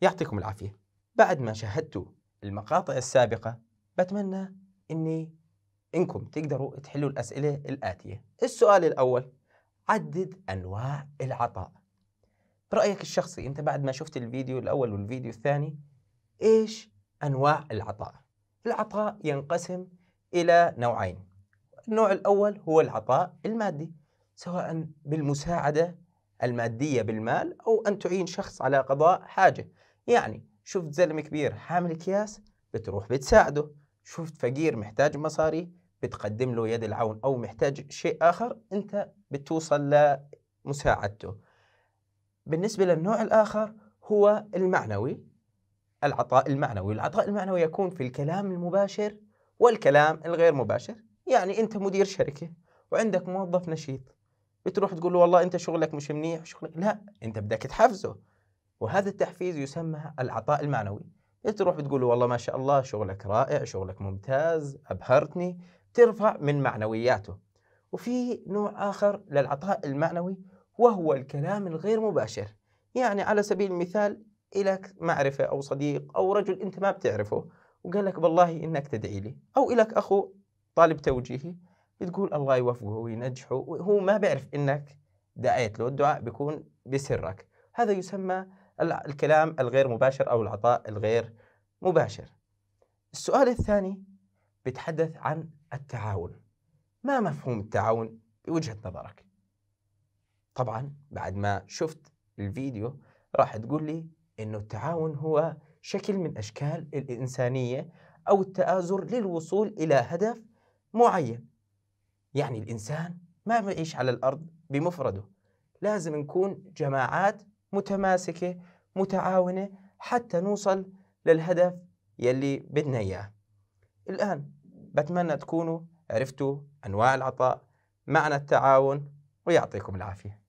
يعطيكم العافية بعد ما شاهدتوا المقاطع السابقة بتمنى أني إنكم تقدروا تحلوا الأسئلة الآتية السؤال الأول عدد أنواع العطاء برأيك الشخصي أنت بعد ما شفت الفيديو الأول والفيديو الثاني إيش أنواع العطاء العطاء ينقسم إلى نوعين النوع الأول هو العطاء المادي سواء بالمساعدة المادية بالمال أو أن تعين شخص على قضاء حاجة يعني شفت زلمة كبير حامل أكياس بتروح بتساعده شفت فقير محتاج مصاري بتقدم له يد العون أو محتاج شيء آخر أنت بتوصل لمساعدته بالنسبة للنوع الآخر هو المعنوي العطاء المعنوي العطاء المعنوي يكون في الكلام المباشر والكلام الغير مباشر يعني أنت مدير شركة وعندك موظف نشيط بتروح تقول له والله أنت شغلك مش منيح شغلك لا أنت بدك تحفزه وهذا التحفيز يسمى العطاء المعنوي انت تروح بتقول له والله ما شاء الله شغلك رائع شغلك ممتاز ابهرتني ترفع من معنوياته وفي نوع اخر للعطاء المعنوي وهو الكلام الغير مباشر يعني على سبيل المثال إلك معرفة أو صديق أو رجل أنت ما بتعرفه وقال لك بالله إنك تدعي لي أو إلك أخو طالب توجيهي بتقول الله يوفقه وينجحه وهو ما بيعرف إنك دعيت له الدعاء بيكون بسرك هذا يسمى الكلام الغير مباشر أو العطاء الغير مباشر السؤال الثاني بيتحدث عن التعاون ما مفهوم التعاون بوجهة نظرك طبعا بعد ما شفت الفيديو راح تقول لي انه التعاون هو شكل من اشكال الانسانيه او التآزر للوصول الى هدف معين يعني الانسان ما بيعيش على الارض بمفرده لازم نكون جماعات متماسكة متعاونة حتى نوصل للهدف يلي بدنا إياه الآن بتمنى تكونوا عرفتوا أنواع العطاء معنى التعاون ويعطيكم العافية